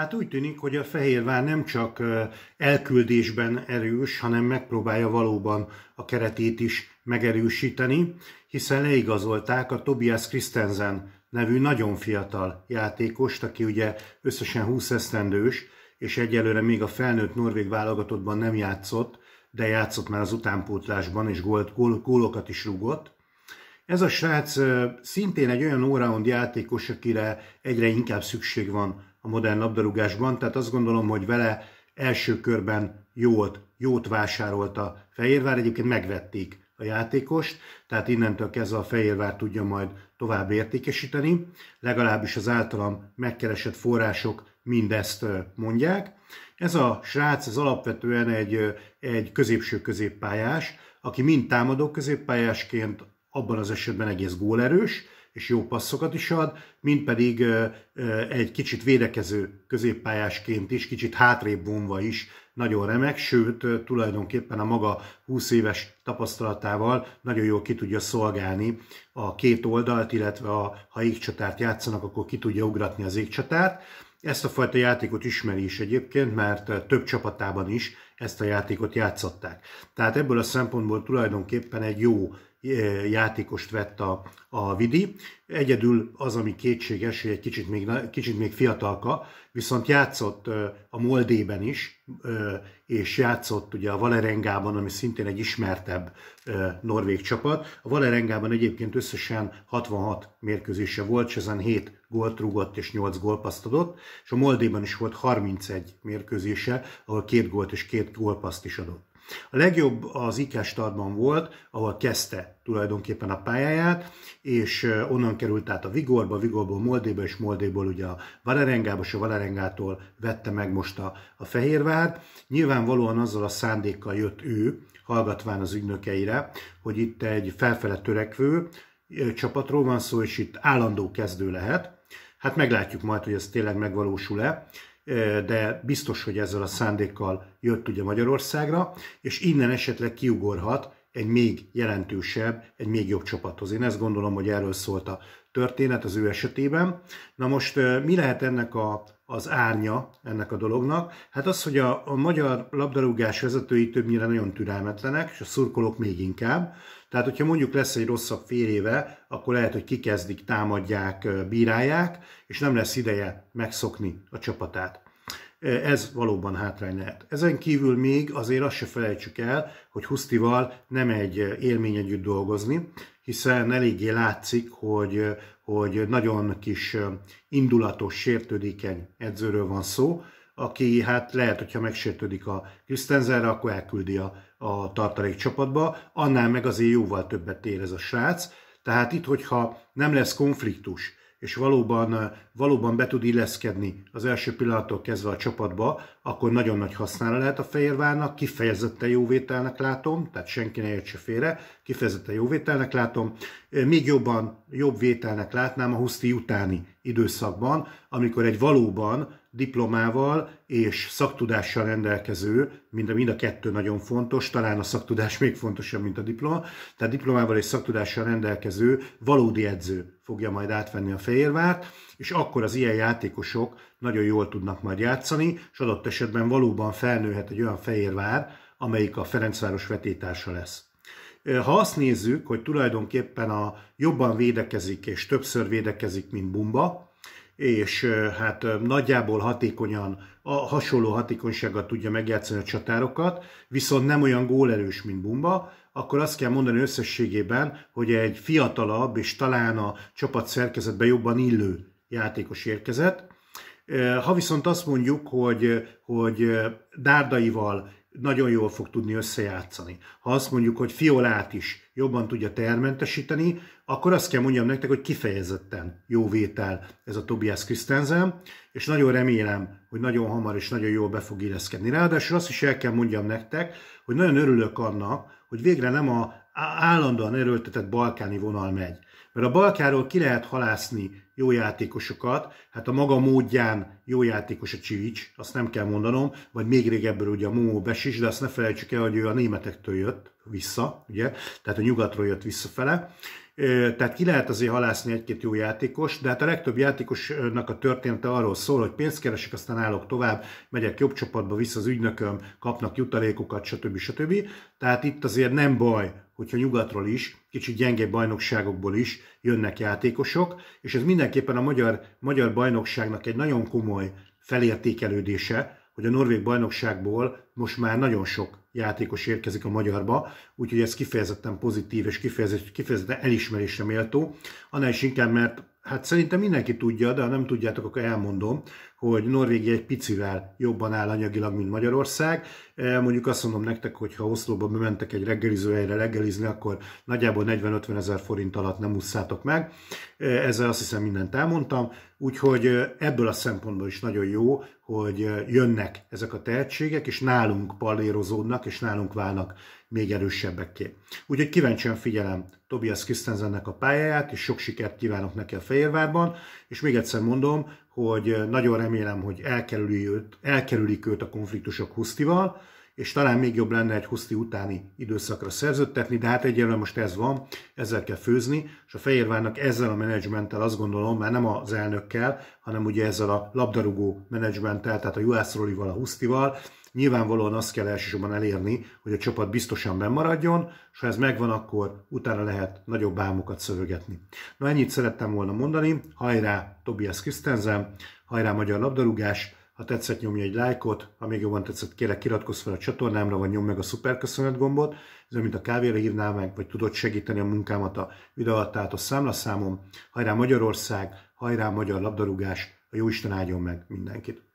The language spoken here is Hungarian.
Hát úgy tűnik, hogy a Fehérvár nem csak elküldésben erős, hanem megpróbálja valóban a keretét is megerősíteni, hiszen leigazolták a Tobias Christensen nevű nagyon fiatal játékost, aki ugye összesen 20 esztendős, és egyelőre még a felnőtt norvég válogatottban nem játszott, de játszott már az utánpótlásban, és gólt, gól, gólokat is rúgott. Ez a srác szintén egy olyan óraond játékos, akire egyre inkább szükség van a modern labdarúgásban, tehát azt gondolom, hogy vele első körben jót, jót vásárolt a Fehérvár, egyébként megvették a játékost, tehát innentől kezdve a Fehérvár tudja majd tovább értékesíteni, legalábbis az általam megkeresett források mindezt mondják. Ez a srác, ez alapvetően egy, egy középső középpályás, aki mind támadó középpályásként, abban az esetben egész gólerős, és jó passzokat is ad, mint pedig egy kicsit védekező középpályásként is, kicsit hátrébb vonva is nagyon remek, sőt tulajdonképpen a maga 20 éves tapasztalatával nagyon jól ki tudja szolgálni a két oldalt, illetve a, ha égcsatárt játszanak, akkor ki tudja ugratni az égcsatárt. Ezt a fajta játékot ismeri is egyébként, mert több csapatában is ezt a játékot játszották. Tehát ebből a szempontból tulajdonképpen egy jó E, játékost vett a, a Vidi. Egyedül az, ami kétséges, hogy egy kicsit még, kicsit még fiatalka, viszont játszott e, a Moldében is, e, és játszott ugye a Valerengában, ami szintén egy ismertebb norvég csapat. A Valerengában egyébként összesen 66 mérkőzése volt, és ezen 7 gólt rúgott és 8 gólpaszt adott, és a Moldében is volt 31 mérkőzése, ahol két gólt és két gólpaszt is adott. A legjobb az Ikestadban volt, ahol kezdte tulajdonképpen a pályáját, és onnan került át a Vigorba, Vigorból Moldéba, és Moldéból ugye a Valerengába, és a Valerengától vette meg most a, a Fehérvár. Nyilvánvalóan azzal a szándékkal jött ő, hallgatván az ügynökeire, hogy itt egy felfele törekvő csapatról van szó, és itt állandó kezdő lehet. Hát meglátjuk majd, hogy ez tényleg megvalósul-e de biztos, hogy ezzel a szándékkal jött ugye Magyarországra, és innen esetleg kiugorhat egy még jelentősebb, egy még jobb csapathoz. Én ezt gondolom, hogy erről szólt a történet az ő esetében. Na most mi lehet ennek a az árnya ennek a dolognak. Hát az, hogy a, a magyar labdarúgás vezetői többnyire nagyon türelmetlenek, és a szurkolók még inkább. Tehát, hogyha mondjuk lesz egy rosszabb fél éve, akkor lehet, hogy kikezdik, támadják, bírálják, és nem lesz ideje megszokni a csapatát ez valóban hátrány lehet. Ezen kívül még azért azt se felejtsük el, hogy Husztival nem egy élmény együtt dolgozni, hiszen eléggé látszik, hogy, hogy nagyon kis indulatos, sértődékeny edzőről van szó, aki hát lehet, hogyha megsértődik a Krisztenzerre, akkor elküldi a, a tartalék csapatba, annál meg azért jóval többet ér ez a srác. Tehát itt, hogyha nem lesz konfliktus és valóban, valóban be tud illeszkedni az első pillanattól kezdve a csapatba, akkor nagyon nagy hasznára lehet a Fehérvárnak, kifejezetten jóvételnek látom, tehát senki ne értse félre, kifejezetten jóvételnek látom. Még jobban jobb vételnek látnám a Huszti utáni időszakban, amikor egy valóban diplomával és szaktudással rendelkező, mind a, mind a kettő nagyon fontos, talán a szaktudás még fontosabb, mint a diploma, tehát diplomával és szaktudással rendelkező valódi edző fogja majd átvenni a Fehérvárt, és akkor az ilyen játékosok nagyon jól tudnak majd játszani, és adott esetben valóban felnőhet egy olyan Fehérvár, amelyik a Ferencváros vetétársa lesz. Ha azt nézzük, hogy tulajdonképpen a jobban védekezik és többször védekezik, mint Bumba, és hát nagyjából hatékonyan, a hasonló hatékonysággal tudja megjátszani a csatárokat, viszont nem olyan gólerős, mint Bumba, akkor azt kell mondani összességében, hogy egy fiatalabb és talán a csapat szerkezetbe jobban illő játékos érkezett. Ha viszont azt mondjuk, hogy, hogy Dárdaival nagyon jól fog tudni összejátszani. Ha azt mondjuk, hogy Fiolát is jobban tudja termentesíteni, akkor azt kell mondjam nektek, hogy kifejezetten jó vétel ez a Tobias Christensen, és nagyon remélem, hogy nagyon hamar és nagyon jól be fog illeszkedni. Ráadásul azt is el kell mondjam nektek, hogy nagyon örülök annak, hogy végre nem a állandóan erőltetett balkáni vonal megy. Mert a Balkáról ki lehet halászni jó játékosokat, hát a maga módján jó játékos a Csivics, azt nem kell mondanom, vagy még régebben ugye a Momo Besis, de azt ne felejtsük el, hogy ő a németektől jött vissza, ugye, tehát a nyugatról jött visszafele, tehát ki lehet azért halászni egy-két jó játékos, de hát a legtöbb játékosnak a története arról szól, hogy pénzt keresek, aztán állok tovább, megyek jobb csapatba, vissza az ügynököm, kapnak jutalékokat, stb. stb. Tehát itt azért nem baj, hogyha nyugatról is kicsit gyenge bajnokságokból is jönnek játékosok, és ez mindenképpen a magyar, magyar bajnokságnak egy nagyon komoly felértékelődése, hogy a norvég bajnokságból most már nagyon sok játékos érkezik a magyarba, úgyhogy ez kifejezetten pozitív és kifejezetten, kifejezetten elismerésre méltó, annál is inkább, mert Hát szerintem mindenki tudja, de ha nem tudjátok, akkor elmondom, hogy Norvégia egy picivel jobban áll anyagilag, mint Magyarország. E, mondjuk azt mondom nektek, hogy ha Oszlóba bementek egy reggelizőhelyre reggelizni, akkor nagyjából 40-50 ezer forint alatt nem ússzátok meg. E, ezzel azt hiszem mindent elmondtam. Úgyhogy e, ebből a szempontból is nagyon jó, hogy jönnek ezek a tehetségek, és nálunk pallérozódnak, és nálunk válnak még erősebbekké. Úgyhogy kíváncsian figyelem Tobias Kisztenzennek a pályáját, és sok sikert kívánok neki a Fehérvárban, és még egyszer mondom, hogy nagyon remélem, hogy elkerüli őt, elkerülik őt a konfliktusok Husztival, és talán még jobb lenne egy Huszti utáni időszakra szerződtetni, de hát egyelőre most ez van, ezzel kell főzni, és a Fehérvárnak ezzel a menedzsmenttel azt gondolom, már nem az elnökkel, hanem ugye ezzel a labdarúgó menedzsmenttel, tehát a Juhász Rolival, a Husztival, Nyilvánvalóan azt kell elsősorban elérni, hogy a csapat biztosan bemaradjon, és ha ez megvan, akkor utána lehet nagyobb álmokat szövögetni. Na ennyit szerettem volna mondani, hajrá Tobias Christensen, hajrá Magyar Labdarúgás, ha tetszett, nyomj egy lájkot, ha még jobban tetszett, kérlek iratkozz fel a csatornámra, vagy nyomd meg a köszönet gombot, ez mint a kávéra hívnál meg, vagy tudod segíteni a munkámat a videó alatt át a számlaszámom. Hajrá Magyarország, hajrá Magyar Labdarúgás, a Jóisten áldjon meg mindenkit!